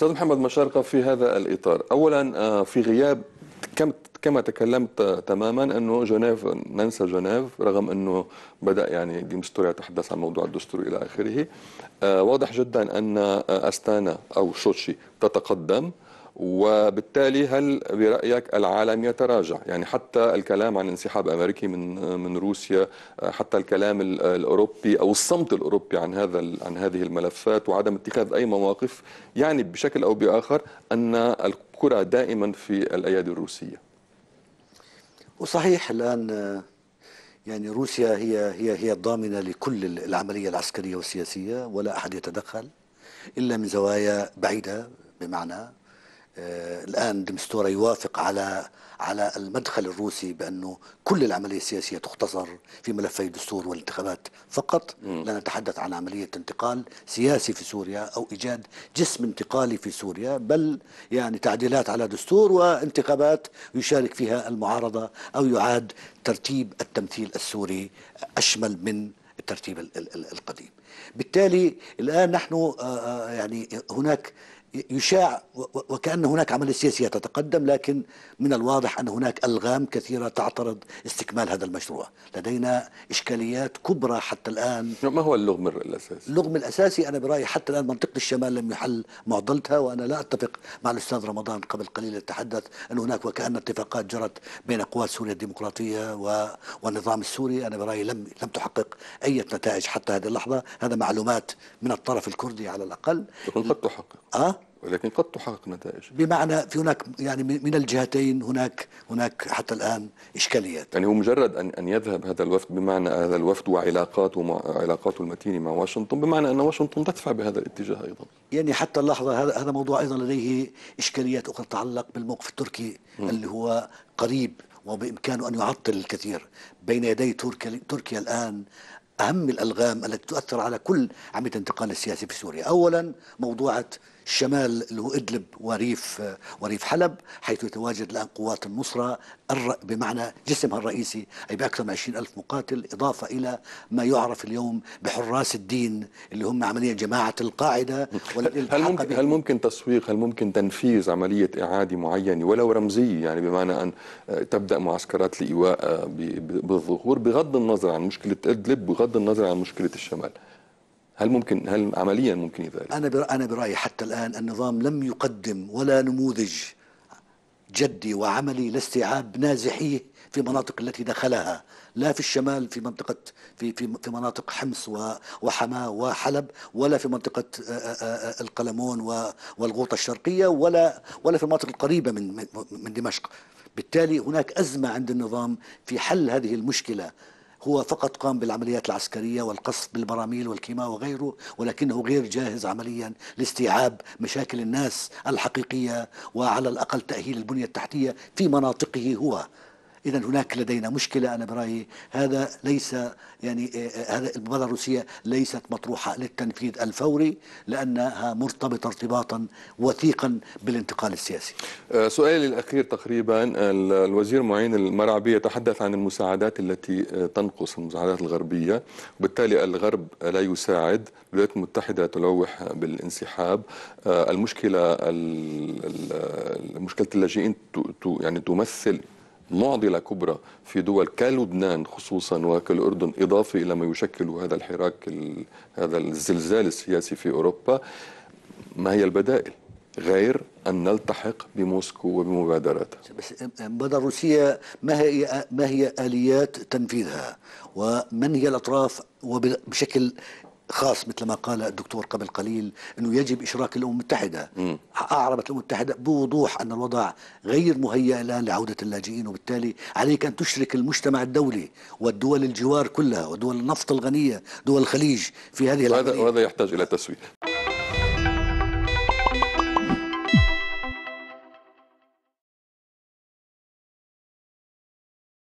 استاذ محمد مشارقه في هذا الاطار اولا آه، في غياب كم كما تكلمت آه، تماما انه جنيف ننسى جنيف رغم انه بدا يعني ديمستوري يتحدث عن موضوع الدستور الى اخره آه، واضح جدا ان استانا او شوتشي تتقدم وبالتالي هل برأيك العالم يتراجع يعني حتى الكلام عن انسحاب أمريكي من من روسيا حتى الكلام الأوروبي أو الصمت الأوروبي عن هذا عن هذه الملفات وعدم اتخاذ أي مواقف يعني بشكل أو بآخر أن الكرة دائما في الأيادي الروسية وصحيح الآن يعني روسيا هي هي هي الضامنه لكل العمليه العسكريه والسياسيه ولا احد يتدخل الا من زوايا بعيده بمعنى آه، الان دمستورا يوافق على على المدخل الروسي بانه كل العمليه السياسيه تختصر في ملفي الدستور والانتخابات فقط لا نتحدث عن عمليه انتقال سياسي في سوريا او ايجاد جسم انتقالي في سوريا بل يعني تعديلات على دستور وانتخابات يشارك فيها المعارضه او يعاد ترتيب التمثيل السوري اشمل من الترتيب القديم بالتالي الان نحن آه، آه، يعني هناك يشاع وكأن هناك عملية سياسية تتقدم لكن من الواضح أن هناك ألغام كثيرة تعترض استكمال هذا المشروع لدينا إشكاليات كبرى حتى الآن ما هو اللغم الأساسي؟ اللغم الأساسي أنا برأيي حتى الآن منطقة الشمال لم يحل معضلتها وأنا لا أتفق مع الأستاذ رمضان قبل قليل يتحدث أن هناك وكأن اتفاقات جرت بين قوات سوريا الديمقراطية والنظام السوري أنا برأيي لم لم تحقق أي نتائج حتى هذه اللحظة هذا معلومات من الطرف الكردي على الأقل قد تحقق أه؟ ولكن قد تحقق نتائج بمعنى في هناك يعني من الجهتين هناك هناك حتى الان اشكاليات يعني هو مجرد ان ان يذهب هذا الوفد بمعنى هذا الوفد وعلاقاته مع علاقاته المتينه مع واشنطن بمعنى ان واشنطن تدفع بهذا الاتجاه ايضا يعني حتى اللحظه هذا هذا موضوع ايضا لديه اشكاليات اخرى تتعلق بالموقف التركي م. اللي هو قريب وبامكانه ان يعطل الكثير بين يدي تركيا تركيا الان اهم الالغام التي تؤثر على كل عمليه الانتقال السياسي في سوريا اولا موضوعه الشمال اللي هو إدلب وريف وريف حلب حيث تتواجد الآن قوات النصرة بمعنى جسمها الرئيسي أي بأكثر من 20 ألف مقاتل إضافة إلى ما يعرف اليوم بحراس الدين اللي هم عملية جماعة القاعدة هل ممكن, هل ممكن تسويق هل ممكن تنفيذ عملية إعادة معينة ولو رمزية يعني بمعنى أن آه، تبدأ معسكرات الإيواء آه، بالظهور بغض النظر عن مشكلة إدلب بغض النظر عن مشكلة الشمال هل ممكن هل عمليا ممكن يذلك؟ انا انا برايي حتى الان النظام لم يقدم ولا نموذج جدي وعملي لاستيعاب نازحيه في المناطق التي دخلها لا في الشمال في منطقة في في في مناطق حمص وحماة وحلب ولا في منطقة القلمون والغوطة الشرقية ولا ولا في المناطق القريبة من من دمشق بالتالي هناك أزمة عند النظام في حل هذه المشكلة هو فقط قام بالعمليات العسكرية والقصف بالبراميل والكيماء وغيره ولكنه غير جاهز عمليا لاستيعاب مشاكل الناس الحقيقية وعلى الأقل تأهيل البنية التحتية في مناطقه هو اذا هناك لدينا مشكله انا برايي هذا ليس يعني آه، آه، هذا المبادره الروسيه ليست مطروحه للتنفيذ الفوري لانها مرتبطه ارتباطا وثيقا بالانتقال السياسي. آه، سؤالي الاخير تقريبا الوزير معين المرعبي يتحدث عن المساعدات التي تنقص المساعدات الغربيه وبالتالي الغرب لا يساعد الولايات المتحده تلوح بالانسحاب المشكله مشكله اللاجئين يعني تمثل معضلة كبرى في دول كلبنان خصوصا وكالأردن إضافة إلى ما يشكل هذا الحراك هذا الزلزال السياسي في أوروبا ما هي البدائل غير أن نلتحق بموسكو وبمبادراتها بس بيلاروسيا ما هي ما هي آليات تنفيذها ومن هي الأطراف وبشكل خاص مثل ما قال الدكتور قبل قليل أنه يجب إشراك الأمم المتحدة م. أعربت الأمم المتحدة بوضوح أن الوضع غير مهيئ الآن لعودة اللاجئين وبالتالي عليك أن تشرك المجتمع الدولي والدول الجوار كلها ودول النفط الغنية دول الخليج في هذه وهذا, وهذا يحتاج إلى تسوية